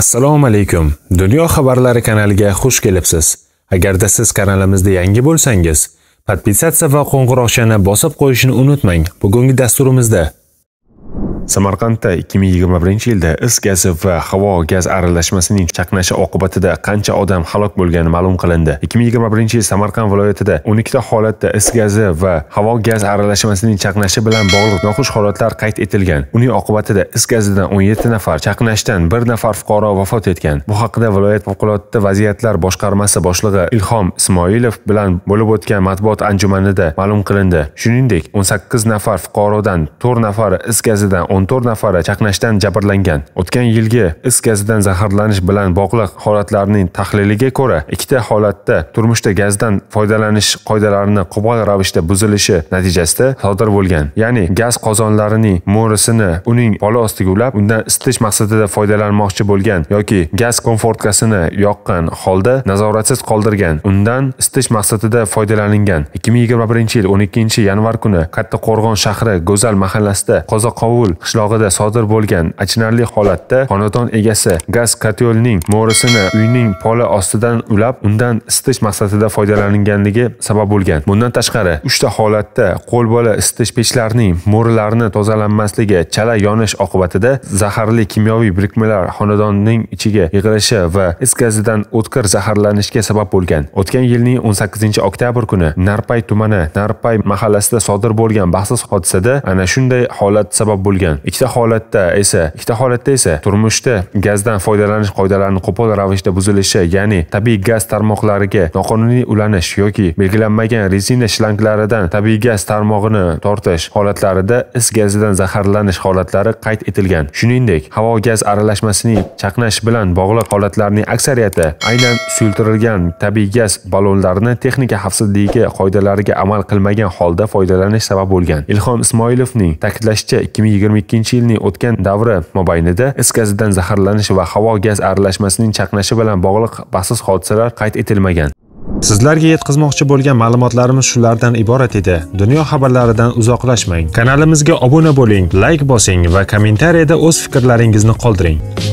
assalomu alaykum dunyo xabarlari kanaliga xush kelibsiz agarda siz kanalimizda yangi bo'lsangiz podpisatsiya va qo'ng'iroqchani bosib qo'yishni unutmang bugungi dasturimizda Samarqandda 2021 yilda is gazi va havo gaz aralashmasining chaqnashi oqibatida qancha odam halok bo'lgani ma'lum qilindi. 2021 yil Samarqand viloyatida 12 ta holatda is gazi va havo gaz aralashmasining chaqnashi bilan bog'liq noxush holatlar qayd etilgan. Uning oqibatida is gazidan 17 nafar, chaqnashdan 1 nafar fuqaro vafot etgan. Bu haqida viloyat favqulodda vaziyatlar boshqarmasi boshlig'i Ilhom Ismoilov bilan bo'lib o'tgan matbuot anjumanida ma'lum qilindi. Shuningdek, 18 nafar fuqarodan 4 nafari is gazidan o'n to'rt nafari chaqnashdan jabrlangan o'tgan yilgi is gazidan zaharlanish bilan bog'liq holatlarning tahliliga ko'ra ikkita holatda turmushda gazdan foydalanish qoidalarini qo'pol ravishda buzilishi natijasida sodir bo'lgan ya'ni gaz qozonlarining mo'risini uning poli ostiga ulab undan isitish maqsadida foydalanmoqchi bo'lgan yoki gaz komfortkasini yoqqan holda nazoratsiz qoldirgan undan isitish maqsadida foydalanilgan ikki ming yigirma birinchi yil o'n ikkinchi yanvar kuni kattaqo'rg'on shahri go'zal mahallasida qozoqovul qishlog'ida sodir bo'lgan achinarli holatda xonadon egasi gaz kotelning mo'risini uyning poli ostidan ulab undan isitish maqsadida foydalanilganligi sabab bo'lgan bundan tashqari uchta holatda qo'lbola isitish pechlarining mo'rilarini tozalanmasligi chala yonish oqibatida zaharli kimyoviy birikmalar xonadonning ichiga yig'ilishi va is gazidan o'tkir zaharlanishga sabab bo'lgan o'tgan yilning o'n sakkizinchi oktyabr kuni narpay tumani narpay mahallasida sodir bo'lgan baxtsiz hodisada ana shunday holat sabab bo'lgan ekan ikkita holatda esa ikkita holatda esa turmushda gazdan foydalanish qoidalarini qo'pol ravishda buzilishi ya'ni tabiiy gaz tarmoqlariga noqonuniy ulanish yoki belgilanmagan rezina shlanglaridan tabiiy gaz tarmog'ini tortish holatlarida is gazidan zaharlanish holatlari qayd etilgan shuningdek havo gaz aralashmasining chaqnash bilan bog'liq holatlarning aksariyati aynan suyultirilgan tabiiy gaz ballonlarini texnika xavfsizligi qoidalariga amal qilmagan holda foydalanish sabab bo'lgan ilhom ismoilovning ta'kidlashicha ikki ming yigirma ikkinchi yilning o'tgan davri mobaynida is gazidan zaharlanish va havo gaz aralashmasining chaqnashi bilan bog'liq baxtsiz hodisalar qayd etilmagan sizlarga yetkazmoqchi bo'lgan ma'lumotlarimiz shulardan iborat edi dunyo xabarlaridan uzoqlashmang kanalimizga obuna bo'ling layk bosing va kommentariyada o'z fikrlaringizni qoldiring